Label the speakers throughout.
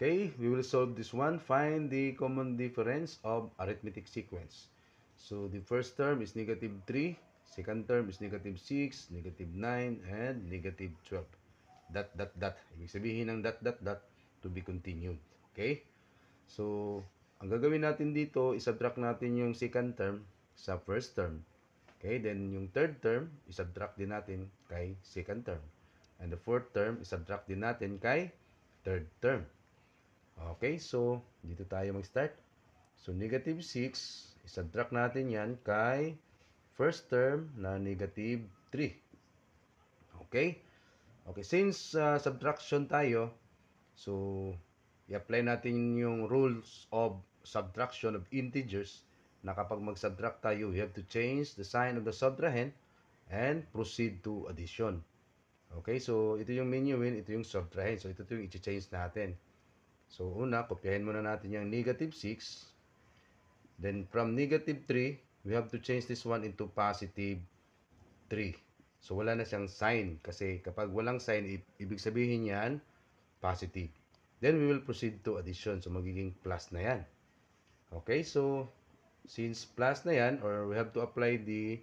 Speaker 1: Okay, we will solve this one. Find the common difference of arithmetic sequence. So, the first term is negative 3, second term is negative 6, negative 9, and negative 12. Dot, dot, dot. Ibig sabihin ng dot, dot, dot to be continued. Okay? So, ang gagawin natin dito, subtract natin yung second term sa first term. Okay, then yung third term, subtract din natin kay second term. And the fourth term, subtract din natin kay third term. Okay, so dito tayo mag-start. So negative 6, isubtract natin yan kay first term na negative 3. Okay? Okay, since uh, subtraction tayo, so i-apply natin yung rules of subtraction of integers na kapag mag-subtract tayo, we have to change the sign of the subtrahend and proceed to addition. Okay, so ito yung minuin, ito yung subtrahend. So ito, ito yung i-change natin. So una, kopyahin muna natin yung negative 6. Then from negative 3, we have to change this one into positive 3. So wala na siyang sign kasi kapag walang sign, ibig sabihin yan positive. Then we will proceed to addition. So magiging plus na yan. Okay, so since plus na yan or we have to apply the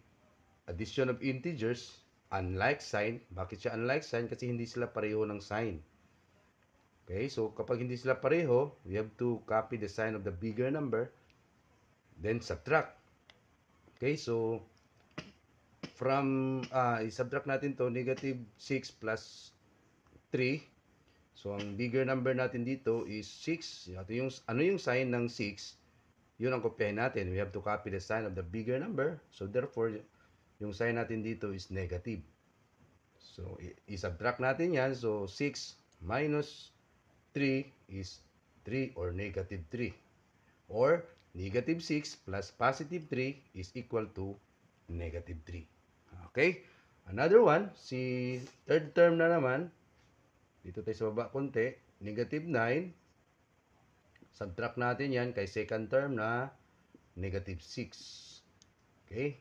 Speaker 1: addition of integers, unlike sign. Bakit siya unlike sign? Kasi hindi sila pareho ng sign. Okay, so kapag hindi sila pareho, we have to copy the sign of the bigger number, then subtract. Okay, so from, uh, i-subtract natin to negative 6 plus 3. So, ang bigger number natin dito is 6. Ito yung, ano yung sign ng 6? Yun ang kopyahin natin. We have to copy the sign of the bigger number. So, therefore, yung sign natin dito is negative. So, i-subtract natin yan. So, 6 minus 3 is 3 or negative 3. Or negative 6 plus positive 3 is equal to negative 3. Okay? Another one, si third term na naman, dito tayo sa baba konti, negative 9, subtract natin yan kay second term na negative 6. Okay?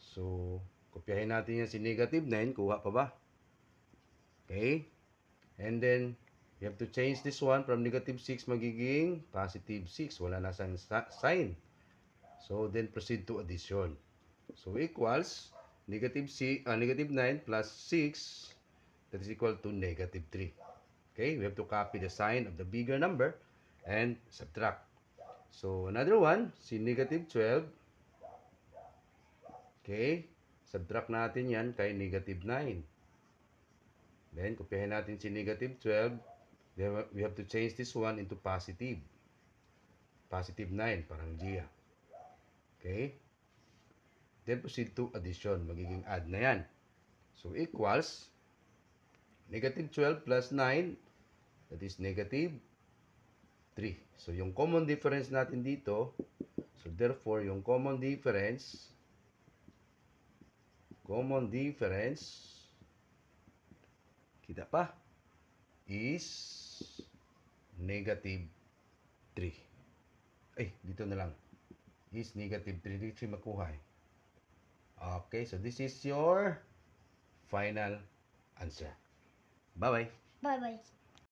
Speaker 1: So, kopyahin natin yan si negative 9, kuha pa ba? Okay? And then, We have to change this one from negative 6 magiging positive 6. Wala na sang sign. So, then proceed to addition. So, equals negative, ah, negative 9 plus 6 that is equal to negative 3. Okay, we have to copy the sign of the bigger number and subtract. So, another one, si negative 12. Okay, subtract natin yan kay negative 9. Then, kopyahin natin si negative 12 we have to change this one into positive. Positive 9, parang Gia. Okay? Then proceed to addition. Magiging add na yan. So, equals negative 12 plus 9, that is negative 3. So, yung common difference natin dito, so therefore, yung common difference, common difference, kita pa, is negative 3. Ay, dito na lang. Is negative 3. Dito siya makuha eh. Okay, so this is your final answer. Bye-bye. Bye-bye.